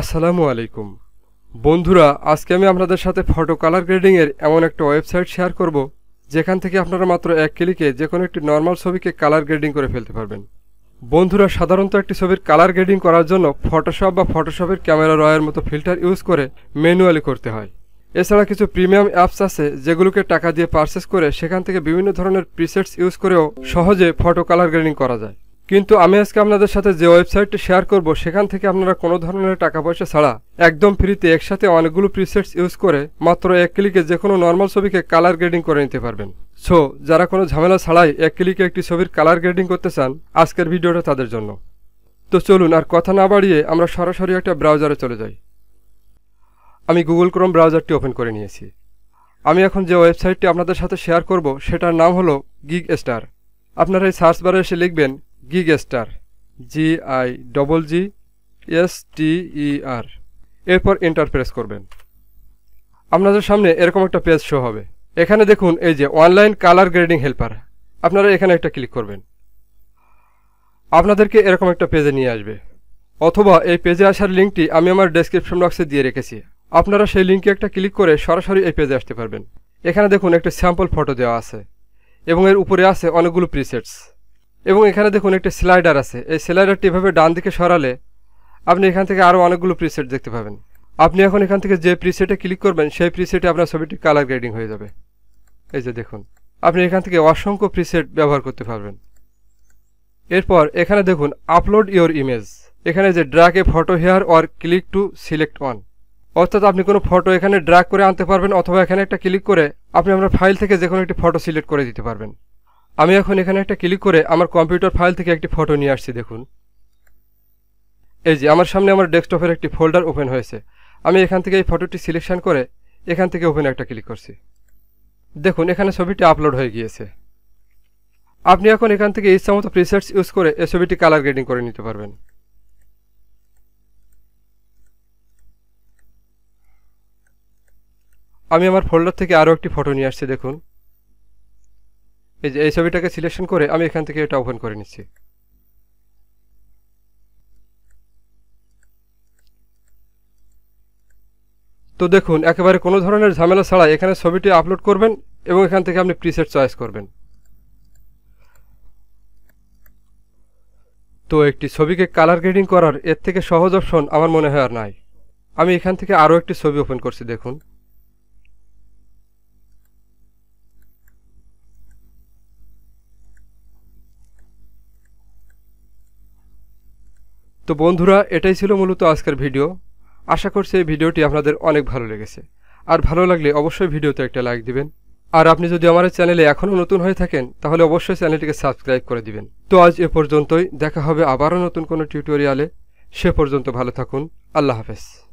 আসসালামু আলাইকুম বন্ধুরা আজকে আমি আপনাদের সাথে ফটো কালার গ্রেডিংয়ের এমন একটা ওয়েবসাইট শেয়ার করব যেখান থেকে আপনারা মাত্র এক ক্লিকে যে কোনো একটি নর্মাল ছবিকে কালার গ্রেডিং করে ফেলতে পারবেন বন্ধুরা সাধারণত একটি ছবির কালার গ্রেডিং করার জন্য ফটোশপ বা ফটোশপের ক্যামেরা রয়ের মতো ফিল্টার ইউজ করে ম্যানুয়ালি করতে হয় এছাড়া কিছু প্রিমিয়াম অ্যাপস আছে যেগুলোকে টাকা দিয়ে পারচেস করে সেখান থেকে বিভিন্ন ধরনের প্রিসেটস ইউজ করেও সহজে ফটো কালার গ্রেডিং করা যায় কিন্তু আমি আজকে আপনাদের সাথে যে ওয়েবসাইটটি শেয়ার করব সেখান থেকে আপনারা কোনো ধরনের টাকা পয়সা ছাড়া একদম ফ্রিতে একসাথে অনেকগুলো প্রিসেটস ইউজ করে মাত্র এক ক্লিকে যে কোনো নর্মাল ছবিকে কালার গ্রেডিং করে নিতে পারবেন সো যারা কোনো ঝামেলা ছাড়াই এক ক্লিকে একটি ছবির কালার গ্রেডিং করতে চান আজকের ভিডিওটা তাদের জন্য তো চলুন আর কথা না বাড়িয়ে আমরা সরাসরি একটা ব্রাউজারে চলে যাই আমি গুগল ক্রোম ব্রাউজারটি ওপেন করে নিয়েছি আমি এখন যে ওয়েবসাইটটি আপনাদের সাথে শেয়ার করব সেটার নাম হলো গিগ স্টার আপনারা এই সার্চ বারে এসে লিখবেন গিগেস্টার G I double G S T E e R এরপর এন্টার প্রেস করবেন আপনাদের সামনে এরকম একটা পেজ শো হবে এখানে দেখুন এই যে অনলাইন কালার গ্রেডিং হেল্পার আপনারা এখানে একটা ক্লিক করবেন আপনাদেরকে এরকম একটা পেজে নিয়ে আসবে অথবা এই পেজে আসার লিঙ্কটি আমি আমার ডেসক্রিপশন বক্সে দিয়ে রেখেছি আপনারা সেই লিঙ্কে একটা ক্লিক করে সরাসরি এই পেজে আসতে পারবেন এখানে দেখুন একটা স্যাম্পল ফটো দেওয়া আছে এবং এর উপরে আছে অনেকগুলো প্রিসেটস এবং এখানে দেখুন একটি স্লাইডার আছে এই স্লাইডারটি এভাবে ডান দিকে সরালে আপনি এখান থেকে আরও অনেকগুলো প্রিসেট দেখতে পাবেন আপনি এখন এখান থেকে যে প্রিসেটে ক্লিক করবেন সেই প্রিসেটে আপনার ছবিটি কালার গ্রেডিং হয়ে যাবে এই যে দেখুন আপনি এখান থেকে অসংখ্য প্রিসেট ব্যবহার করতে পারবেন এরপর এখানে দেখুন আপলোড ইওর ইমেজ এখানে যে a photo here or click to select on অর্থাৎ আপনি কোনো ফটো এখানে ড্রাগ করে আনতে পারবেন অথবা এখানে একটা ক্লিক করে আপনি আপনার ফাইল থেকে যে কোনো একটি ফটো সিলেক্ট করে দিতে পারবেন আমি এখন এখানে একটা ক্লিক করে আমার কম্পিউটার ফাইল থেকে একটি ফটো নিয়ে আসছি দেখুন এই যে আমার সামনে আমার ডেস্কটপের একটি ফোল্ডার ওপেন হয়েছে আমি এখান থেকে এই ফটোটি সিলেকশন করে এখান থেকে ওপেন একটা ক্লিক করছি দেখুন এখানে ছবিটি আপলোড হয়ে গিয়েছে আপনি এখন এখান থেকে ইচ্ছা মতো প্রিসার্চ ইউজ করে এই ছবিটি কালার গ্রেডিং করে নিতে পারবেন আমি আমার ফোল্ডার থেকে আরও একটি ফটো নিয়ে আসছি দেখুন এই যে এই ছবিটাকে সিলেকশন করে আমি এখান থেকে এটা ওপেন করে নিচ্ছি তো দেখুন একেবারে কোনো ধরনের ঝামেলা ছাড়া এখানে ছবিটি আপলোড করবেন এবং এখান থেকে আপনি প্রিসেট চয়েস করবেন তো একটি ছবিকে কালার গ্রেডিং করার এর থেকে সহজ অপশন আমার মনে হয় আর নাই আমি এখান থেকে আরও একটি ছবি ওপেন করছি দেখুন তো বন্ধুরা এটাই ছিল মূলত আজকের ভিডিও আশা করছি এই ভিডিওটি আপনাদের অনেক ভালো লেগেছে আর ভালো লাগলে অবশ্যই ভিডিওতে একটা লাইক দিবেন আর আপনি যদি আমার চ্যানেলে এখনও নতুন হয়ে থাকেন তাহলে অবশ্যই চ্যানেলটিকে সাবস্ক্রাইব করে দিবেন তো আজ এ পর্যন্তই দেখা হবে আবারও নতুন কোনো টিউটোরিয়ালে সে পর্যন্ত ভালো থাকুন আল্লাহ হাফেজ